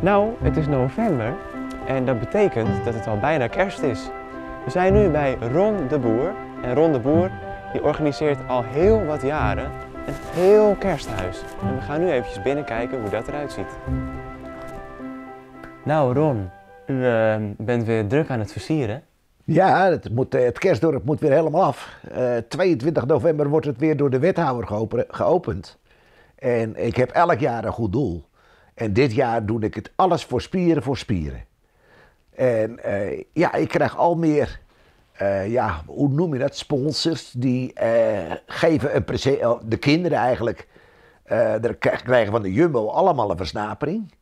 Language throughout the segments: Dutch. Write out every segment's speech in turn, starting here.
Nou, het is november en dat betekent dat het al bijna kerst is. We zijn nu bij Ron de Boer. En Ron de Boer die organiseert al heel wat jaren een heel kersthuis. En we gaan nu eventjes binnenkijken hoe dat eruit ziet. Nou Ron, u ehm, bent weer druk aan het versieren. Ja, het, moet, eh, het kerstdorp moet weer helemaal af. 22 eh, november wordt het weer door de wethouder geopend. En ik heb elk jaar een goed doel. En dit jaar doe ik het alles voor spieren voor spieren. En eh, ja, ik krijg al meer, eh, ja, hoe noem je dat, sponsors die eh, geven een de kinderen eigenlijk, daar krijgen van de Jumbo allemaal een versnapering.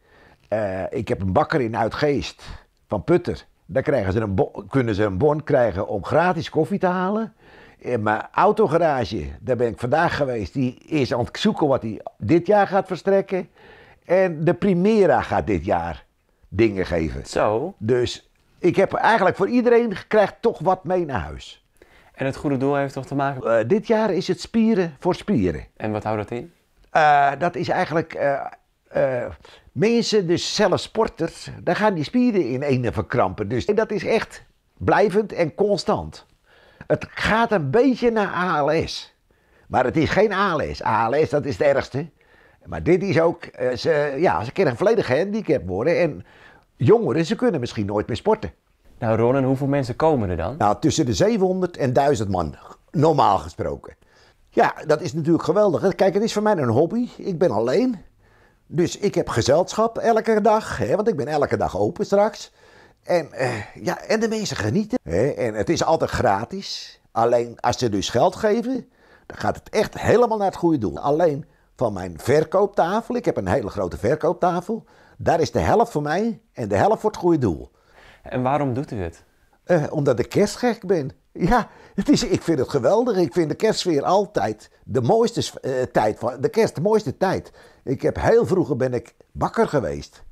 ik heb een bakker in Uitgeest, van Putter, daar krijgen ze een kunnen ze een bon krijgen om gratis koffie te halen. In mijn autogarage, daar ben ik vandaag geweest, die is aan het zoeken wat hij dit jaar gaat verstrekken. En de Primera gaat dit jaar dingen geven. Zo. Dus ik heb eigenlijk voor iedereen krijgt toch wat mee naar huis. En het goede doel heeft toch te maken? Eh, dit jaar is het spieren voor spieren. En wat houdt dat in? Eh, dat is eigenlijk eh, mensen, dus zelfs sporters, daar gaan die spieren in ene verkrampen. Dus en dat is echt blijvend en constant. Het gaat een beetje naar ALS. Maar het is geen ALS. ALS, dat is het ergste. Maar dit is ook, eh, ze, ja, ze kunnen een volledig gehandicapt worden. En jongeren, ze kunnen misschien nooit meer sporten. Nou Ron, en hoeveel mensen komen er dan? Nou, tussen de 700 en 1000 man, normaal gesproken. Ja, dat is natuurlijk geweldig. Kijk, het is voor mij een hobby. Ik ben alleen. Dus ik heb gezelschap elke dag, hè, want ik ben elke dag open straks. En, uh, ja, en de mensen genieten. Hè, en het is altijd gratis. Alleen als ze dus geld geven, dan gaat het echt helemaal naar het goede doel. Alleen van mijn verkooptafel. Ik heb een hele grote verkooptafel. Daar is de helft voor mij en de helft voor het goede doel. En waarom doet u het? Eh, omdat ik kerstgek ben. Ja, het is, ik vind het geweldig. Ik vind de kerstsfeer altijd de mooiste eh, tijd van de kerst, de mooiste tijd. Ik heb heel vroeger ben ik bakker geweest.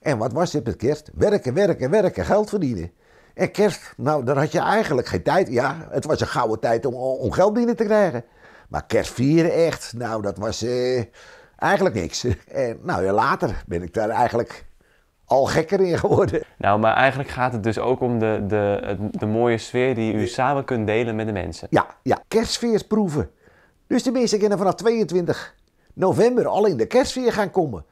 En wat was dit met kerst? Werken, werken, werken, geld verdienen. En kerst, nou, dan had je eigenlijk geen tijd. Ja, het was een gouden tijd om, om geld binnen te krijgen. Maar kerstvieren echt, nou dat was eh, eigenlijk niks. En nou later ben ik daar eigenlijk al gekker in geworden. Nou, maar eigenlijk gaat het dus ook om de, de, de mooie sfeer die u samen kunt delen met de mensen. Ja, ja, proeven. Dus de mensen kunnen vanaf 22 november al in de kerstsfeer gaan komen.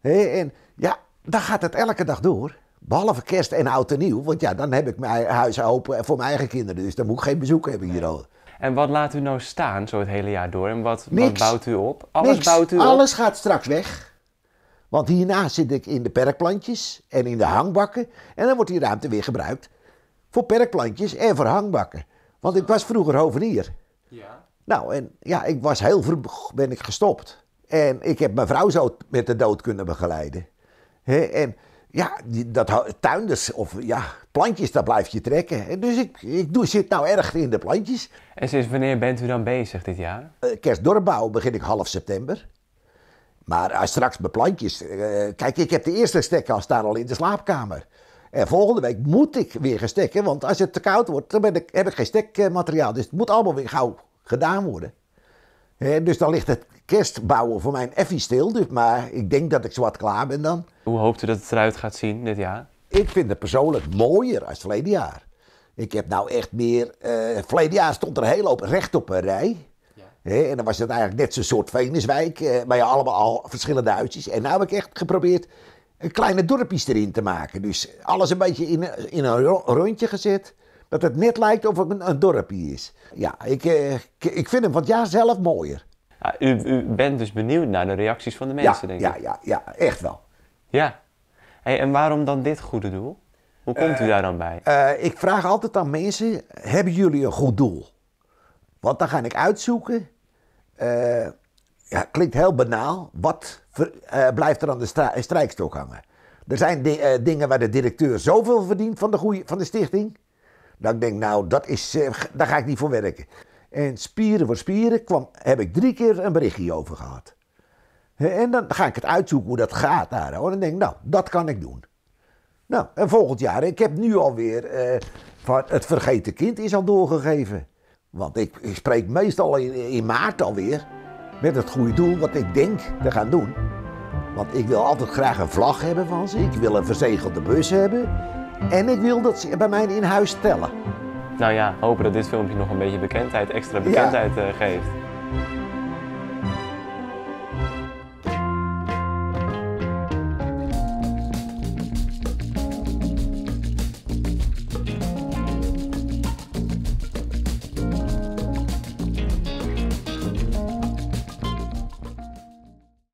en ja, dan gaat het elke dag door. Behalve kerst en oud en nieuw, want ja, dan heb ik mijn huis open voor mijn eigen kinderen. Dus dan moet ik geen bezoek hebben hier al. En wat laat u nou staan zo het hele jaar door? En wat, bouwt u op? Alles bouwt u op? Alles gaat straks weg. Want hierna zit ik in de perkplantjes en in de hangbakken. En dan wordt die ruimte weer gebruikt voor perkplantjes en voor hangbakken. Want ik was vroeger hovenier. Ja. Nou, en ja, ik was heel vroeg ben ik gestopt. En ik heb mijn vrouw zo met de dood kunnen begeleiden. He, en ja, dat tuinders of ja, plantjes, dat blijf je trekken. Dus ik, ik doe, zit nou erg in de plantjes. En sinds wanneer bent u dan bezig dit jaar? Eh, kerstdorpbouw begin ik half september. Maar als straks mijn plantjes. Eh, kijk, ik heb de eerste al staan al in de slaapkamer. En volgende week moet ik weer gaan stekken, want als het te koud wordt, dan ben ik, heb ik geen stekmateriaal. Dus het moet allemaal weer gauw gedaan worden. dus dan ligt het bouwen voor mijn effie stil. Dus, maar ik denk dat ik zwart klaar ben dan. Hoe hoopt u dat het eruit gaat zien dit jaar? Ik vind het persoonlijk mooier als het verleden jaar. Ik heb nou echt meer... Uh, verleden jaar stond er een hele hoop recht op een rij. Ja. en dan was het eigenlijk net zo'n soort Venuswijk. Uh, eh, maar ja, allemaal al verschillende huisjes. En nu heb ik echt geprobeerd een kleine dorpjes erin te maken. Dus alles een beetje in, in een rondje gezet. Dat het net lijkt of het een, een dorpje is. Ja, ik, eh, ik vind hem van het jaar zelf mooier. Ah, u, u, bent dus benieuwd naar de reacties van de mensen, ja, denk ik. Ja, ja, ja, echt wel. Ja. en waarom dan dit goede doel? Hoe komt u eh, daar dan bij? Eh, ik vraag altijd aan mensen: hebben jullie een goed doel? Want dan ga ik uitzoeken. Eh, ja, klinkt heel banaal. Wat blijft er aan de strijkstok hangen? Er zijn dingen waar de directeur zoveel verdient van de, goeie, van de stichting. Dat ik denk, nou, dat is, daar ga ik niet voor werken. En spieren voor spieren kwam, heb ik drie keer een berichtje over gehad. En dan ga ik het uitzoeken hoe dat gaat daar. En dan denk ik, nou, dat kan ik doen. Nou, en volgend jaar, ik heb nu alweer eh, van het vergeten kind is al doorgegeven. Want ik, spreek meestal in, in, maart alweer met het goede doel wat ik denk te gaan doen. Want ik wil altijd graag een vlag hebben van ze. Ik wil een verzegelde bus hebben. En ik wil dat ze bij mij in huis tellen. Nou ja, hopen dat dit filmpje nog een beetje bekendheid, extra bekendheid eh, geeft.